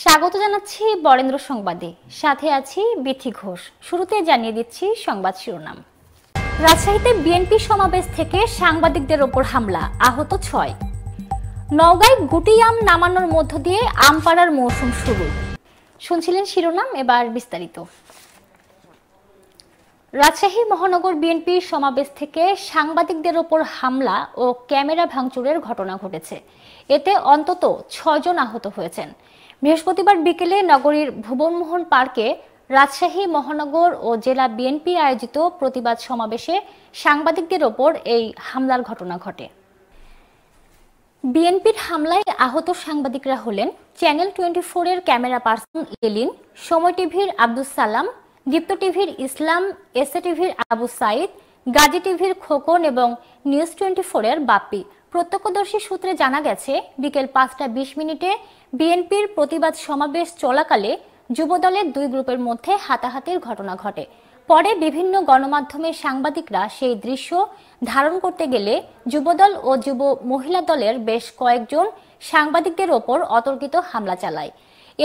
স্বাগত জানাচ্ছি বরেন্দ্র সংবাদে সাথে আছি বিথি ঘোষ শুরুতে জানিয়ে দিচ্ছি সংবাদ শিরোনাম রাজশাহীতে বিএনপি সমাবেশ থেকে সাংবাদিকদের ওপর হামলা আহত ছয় নওগাঁয় গুটি আম নামানোর মধ্য দিয়ে আম পাড়ার মৌসুম শুরু শুনছিলেন শিরোনাম এবার বিস্তারিত রাজশাহী মহানগর বিএনপির সমাবেশ থেকে সাংবাদিকদের ওপর হামলা ও ক্যামেরা ভাঙচুরের ঘটনা ঘটেছে এতে অন্তত ছজন আহত হয়েছেন বৃহস্পতিবার বিকেলে নগরীর ভুবনমোহন পার্কে রাজশাহী মহানগর ও জেলা বিএনপি আয়োজিত প্রতিবাদ সমাবেশে সাংবাদিকদের ওপর এই হামলার ঘটনা ঘটে বিএনপির হামলায় আহত সাংবাদিকরা হলেন চ্যানেল টোয়েন্টি ফোরের ক্যামেরা পার্সন এলিন সময় টিভির আব্দুল সালাম দীপ্ত টিভির ইসলাম এসএ টিভির আবু সাইদ গাজী টিভির খোকন এবং নিউজ টোয়েন্টি ফোরের বাপ্পি প্রত্যক্ষদর্শী সূত্রে জানা গেছে বিকেল পাঁচটা বিশ মিনিটে বিএনপির প্রতিবাদ সমাবেশ চলাকালে যুবদলের দুই গ্রুপের মধ্যে হাতাহাতির ঘটনা ঘটে পরে বিভিন্ন গণমাধ্যমের সাংবাদিকরা সেই দৃশ্য ধারণ করতে গেলে যুবদল ও যুব মহিলা দলের বেশ কয়েকজন সাংবাদিকদের ওপর অতর্কিত হামলা চালায়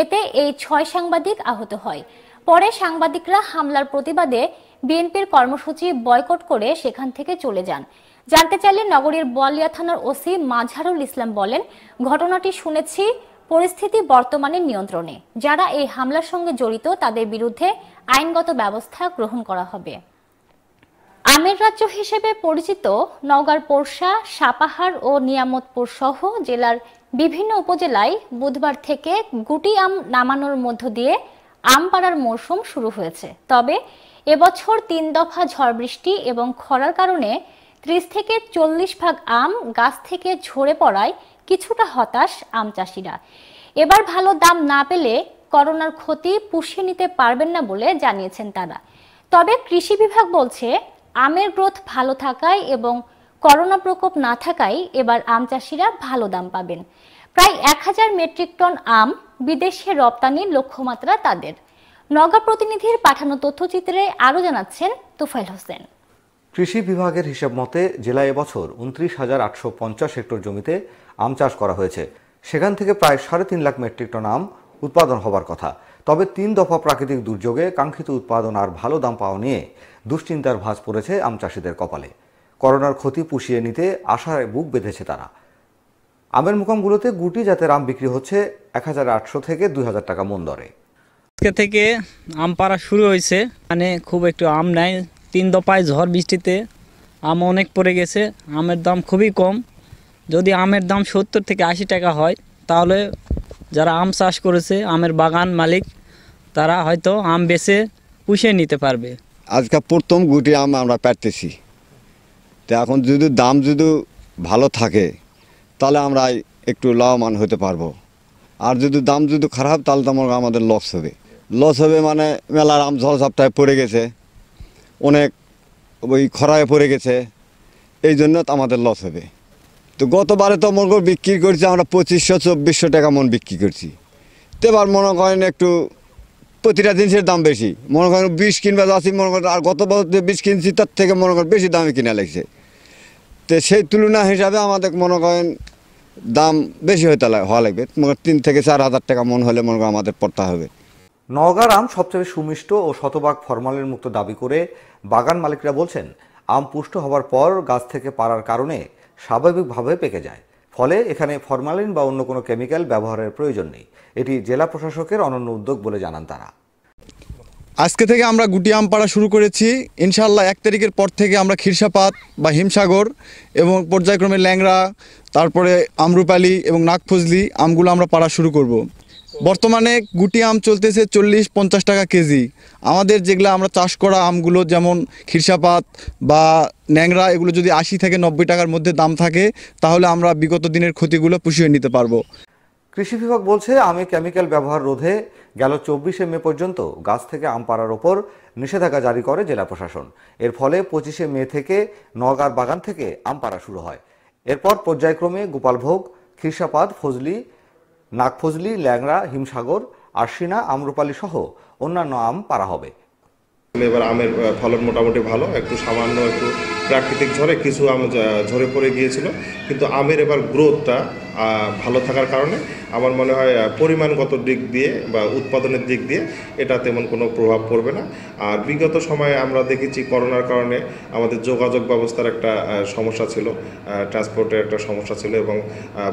এতে এই ছয় সাংবাদিক আহত হয় পরে সাংবাদিকরা হামলার প্রতিবাদে বিএনপির কর্মসূচি বয়কট করে সেখান থেকে চলে যান জানতে চাইলে নগরীর বলিয়া থানার ওসি মাঝারুল ইসলাম বলেন ঘটনাটি শুনেছি পরিস্থিতি বর্তমানে নিয়ন্ত্রণে যারা এই হামলার সঙ্গে জড়িত তাদের বিরুদ্ধে আইনগত ব্যবস্থা গ্রহণ করা হবে আমের রাজ্য হিসেবে পরিচিত নওগাঁর পোরশা সাপাহার ও নিয়ামতপুর সহ জেলার বিভিন্ন উপজেলায় বুধবার থেকে গুটি আম নামানোর মধ্য দিয়ে আম পাড়ার মরশুম শুরু হয়েছে তবে এবছর তিন দফা ঝড় বৃষ্টি এবং খরার কারণে ত্রিশ থেকে চল্লিশ ভাগ আম গাছ থেকে ঝরে পড়ায় কিছুটা হতাশ আম চাষিরা এবার ভালো দাম না পেলে করোনার ক্ষতি পুষিয়ে নিতে পারবেন না বলে জানিয়েছেন তারা তবে কৃষি বিভাগ বলছে আমের গ্রোথ ভালো থাকায় এবং করোনা প্রকোপ না থাকায় এবার আম চাষিরা ভালো দাম পাবেন প্রায় এক হাজার মেট্রিক টন আম বিদেশে রপ্তানির লক্ষ্যমাত্রা তাদের নগা প্রতিনিধির পাঠানো তথ্যচিত্রে আরও জানাচ্ছেন তোফাইল হোসেন কৃষি বিভাগের হিসাব মতে জেলায় এবছর উনত্রিশ হাজার আটশো পঞ্চাশ হেক্টর জমিতে আম চাষ করা হয়েছে সেখান থেকে প্রায় সাড়ে তিন লাখ মেট্রিক টন আম উৎপাদন হবার কথা তবে তিন দফা প্রাকৃতিক দুর্যোগে কাঙ্ক্ষিত উৎপাদন আর ভালো দাম পাওয়া নিয়ে দুশ্চিন্তার ভাঁজ পড়েছে আম চাষিদের কপালে করোনার ক্ষতি পুষিয়ে নিতে আশায় বুক বেঁধেছে তারা আমের মুকামগুলোতে গুটি জাতের আম বিক্রি হচ্ছে এক হাজার আটশো থেকে দুই হাজার টাকা মন দরে আজকে থেকে আম পাড়া শুরু হয়েছে মানে খুব একটু আম নাই তিন দফায় ঝড় বৃষ্টিতে আম অনেক পড়ে গেছে আমের দাম খুবই কম যদি আমের দাম সত্তর থেকে আশি টাকা হয় তাহলে যারা আম চাষ করেছে আমের বাগান মালিক তারা হয়তো আম বেছে পুষে নিতে পারবে আজকে প্রথম গুটি আম আমরা পারতেছি তো এখন যদি দাম যদি ভালো থাকে তাহলে আমরা একটু লাভবান হতে পারবো আর যদি দাম যদি খারাপ তাহলে তো আমাদের লস হবে লস হবে মানে মেলার আম ঝড় সপ্তাহে পড়ে গেছে অনেক ওই খরায় পড়ে গেছে এই জন্য আমাদের লস হবে তো গতবারে তো মনে বিক্রি করছি আমরা পঁচিশশো চব্বিশশো টাকা মন বিক্রি করছি তো এবার মনে করেন একটু প্রতিটা জিনিসের দাম বেশি মনে করেন বিষ কিনবা যাচ্ছি মনে করেন আর গত বছর যে বিষ কিনছি তার থেকে মনে করেন বেশি দামে কিনা লাগছে তো সেই তুলনা হিসাবে আমাদের মনে করেন দাম বেশি হতে হওয়া লাগবে মনে তিন থেকে চার হাজার টাকা মন হলে মনে করেন আমাদের পড়তে হবে নওগাঁর আম সবচেয়ে সুমিষ্ট ও শতভাগ ফরমালিন মুক্ত দাবি করে বাগান মালিকরা বলছেন আম পুষ্ট হওয়ার পর গাছ থেকে পাড়ার কারণে স্বাভাবিকভাবে পেকে যায় ফলে এখানে ফরমালিন বা অন্য কোনো কেমিক্যাল ব্যবহারের প্রয়োজন নেই এটি জেলা প্রশাসকের অনন্য উদ্যোগ বলে জানান তারা আজকে থেকে আমরা গুটি আম পাড়া শুরু করেছি ইনশাল্লাহ এক তারিখের পর থেকে আমরা ক্ষীরসাপাত বা হিমসাগর এবং পর্যায়ক্রমে ল্যাংরা তারপরে আমরুপালি এবং নাগফজলি আমগুলো আমরা পাড়া শুরু করব। বর্তমানে গুটি আম চলতেছে চল্লিশ পঞ্চাশ টাকা কেজি আমাদের যেগুলো আমরা চাষ করা আমগুলো যেমন খিরসাপাত বা ন্যাংরা এগুলো যদি আশি থেকে নব্বই টাকার মধ্যে দাম থাকে তাহলে আমরা বিগত দিনের ক্ষতিগুলো পুষিয়ে নিতে পারবো কৃষি বিভাগ বলছে আমি কেমিক্যাল ব্যবহার রোধে গেল চব্বিশে মে পর্যন্ত গাছ থেকে আম পাড়ার ওপর নিষেধাজ্ঞা জারি করে জেলা প্রশাসন এর ফলে পঁচিশে মে থেকে নগার বাগান থেকে আম পাড়া শুরু হয় এরপর পর্যায়ক্রমে গোপালভোগ খিরসাপাত ফজলি নাগফজলি ল্যাংড়া হিমসাগর আরশিনা আম্রপালি সহ অন্যান্য আম পারা হবে এবার আমের ফলন মোটামুটি ভালো একটু সামান্য একটু প্রাকৃতিক ঝড়ে কিছু আম ঝরে পড়ে গিয়েছিল কিন্তু আমের এবার গ্রোথটা ভালো থাকার কারণে আমার মনে হয় পরিমাণগত দিক দিয়ে বা উৎপাদনের দিক দিয়ে এটা তেমন কোনো প্রভাব পড়বে না আর বিগত সময়ে আমরা দেখেছি করোনার কারণে আমাদের যোগাযোগ ব্যবস্থার একটা সমস্যা ছিল ট্রান্সপোর্টের একটা সমস্যা ছিল এবং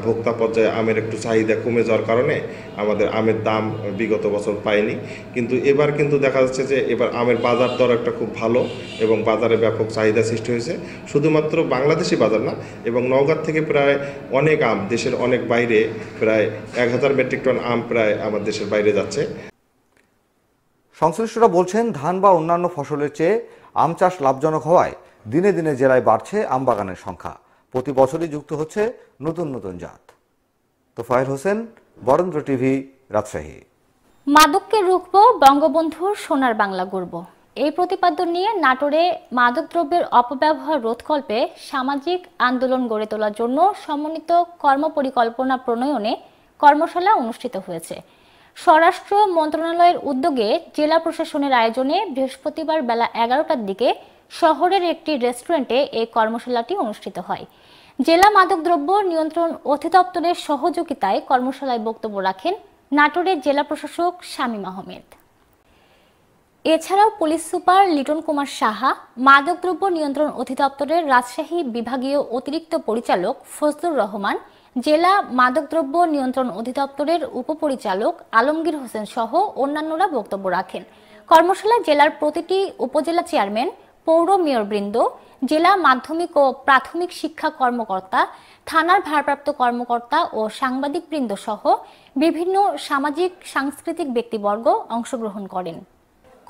ভোক্তা পর্যায়ে আমের একটু চাহিদা কমে যাওয়ার কারণে আমাদের আমের দাম বিগত বছর পাইনি কিন্তু এবার কিন্তু দেখা যাচ্ছে যে এবার আমের বাজার দর একটা খুব ভালো এবং বাজারে ব্যাপক চাহিদা সৃষ্টি হয়েছে শুধুমাত্র বাংলাদেশি বাজার না এবং নওগাঁ থেকে প্রায় অনেক আম দেশের দেশের অনেক বাইরে প্রায় এক হাজার মেট্রিক টন আম প্রায় আমাদের দেশের বাইরে যাচ্ছে সংশ্লিষ্টরা বলছেন ধান বা অন্যান্য ফসলের চেয়ে আম চাষ লাভজনক হওয়ায় দিনে দিনে জেলায় বাড়ছে আম বাগানের সংখ্যা প্রতি বছরই যুক্ত হচ্ছে নতুন নতুন জাত তোফায়েল হোসেন বরেন্দ্র টিভি রাজশাহী মাদককে রুখব বঙ্গবন্ধুর সোনার বাংলা গড়ব এই প্রতিপাদ্য নিয়ে নাটোরে মাদকদ্রব্যের অপব্যবহার রোধকল্পে সামাজিক আন্দোলন গড়ে তোলার জন্য সমন্বিত কর্মপরিকল্পনা প্রণয়নে কর্মশালা অনুষ্ঠিত হয়েছে স্বরাষ্ট্র মন্ত্রণালয়ের উদ্যোগে জেলা প্রশাসনের আয়োজনে বৃহস্পতিবার বেলা এগারোটার দিকে শহরের একটি রেস্টুরেন্টে এই কর্মশালাটি অনুষ্ঠিত হয় জেলা মাদকদ্রব্য নিয়ন্ত্রণ অধিদপ্তরের সহযোগিতায় কর্মশালায় বক্তব্য রাখেন নাটোরের জেলা প্রশাসক শামীম আহমেদ এছাড়াও পুলিশ সুপার লিটন কুমার সাহা মাদকদ্রব্য নিয়ন্ত্রণ অধিদপ্তরের রাজশাহী বিভাগীয় অতিরিক্ত পরিচালক ফজলুর রহমান জেলা মাদকদ্রব্য নিয়ন্ত্রণ অধিদপ্তরের উপপরিচালক আলমগীর হোসেন সহ অন্যান্যরা বক্তব্য রাখেন কর্মশালায় জেলার প্রতিটি উপজেলা চেয়ারম্যান পৌর মেয়রবৃন্দ জেলা মাধ্যমিক ও প্রাথমিক শিক্ষা কর্মকর্তা থানার ভারপ্রাপ্ত কর্মকর্তা ও সাংবাদিক বৃন্দ সহ বিভিন্ন সামাজিক সাংস্কৃতিক ব্যক্তিবর্গ অংশগ্রহণ করেন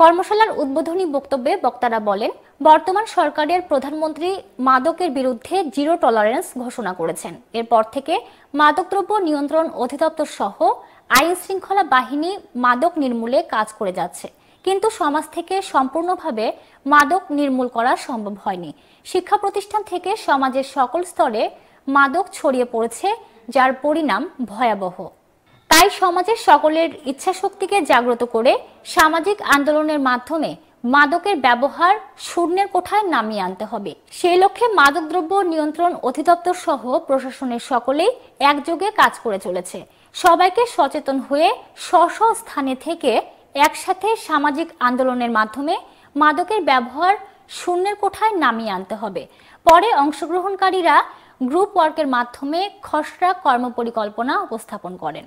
কর্মশালার উদ্বোধনী বক্তব্যে বক্তারা বলেন বর্তমান সরকারের প্রধানমন্ত্রী মাদকের বিরুদ্ধে জিরো টলারেন্স ঘোষণা করেছেন এরপর থেকে মাদকদ্রব্য নিয়ন্ত্রণ অধিদপ্তর সহ আইন শৃঙ্খলা বাহিনী মাদক নির্মূলে কাজ করে যাচ্ছে কিন্তু সমাজ থেকে সম্পূর্ণভাবে মাদক নির্মূল করা সম্ভব হয়নি শিক্ষা প্রতিষ্ঠান থেকে সমাজের সকল স্তরে মাদক ছড়িয়ে পড়েছে যার পরিণাম ভয়াবহ তাই সমাজের সকলের ইচ্ছা শক্তিকে জাগ্রত করে সামাজিক আন্দোলনের মাধ্যমে মাদকের ব্যবহার শূন্যের কোঠায় নামিয়ে আনতে হবে সেই লক্ষ্যে মাদকদ্রব্য নিয়ন্ত্রণ অধিদপ্তর সহ প্রশাসনের সকলেই একযোগে কাজ করে চলেছে সবাইকে সচেতন হয়ে স্ব স্থানে থেকে একসাথে সামাজিক আন্দোলনের মাধ্যমে মাদকের ব্যবহার শূন্যের কোঠায় নামিয়ে আনতে হবে পরে অংশগ্রহণকারীরা গ্রুপ ওয়ার্কের মাধ্যমে খসড়া কর্মপরিকল্পনা উপস্থাপন করেন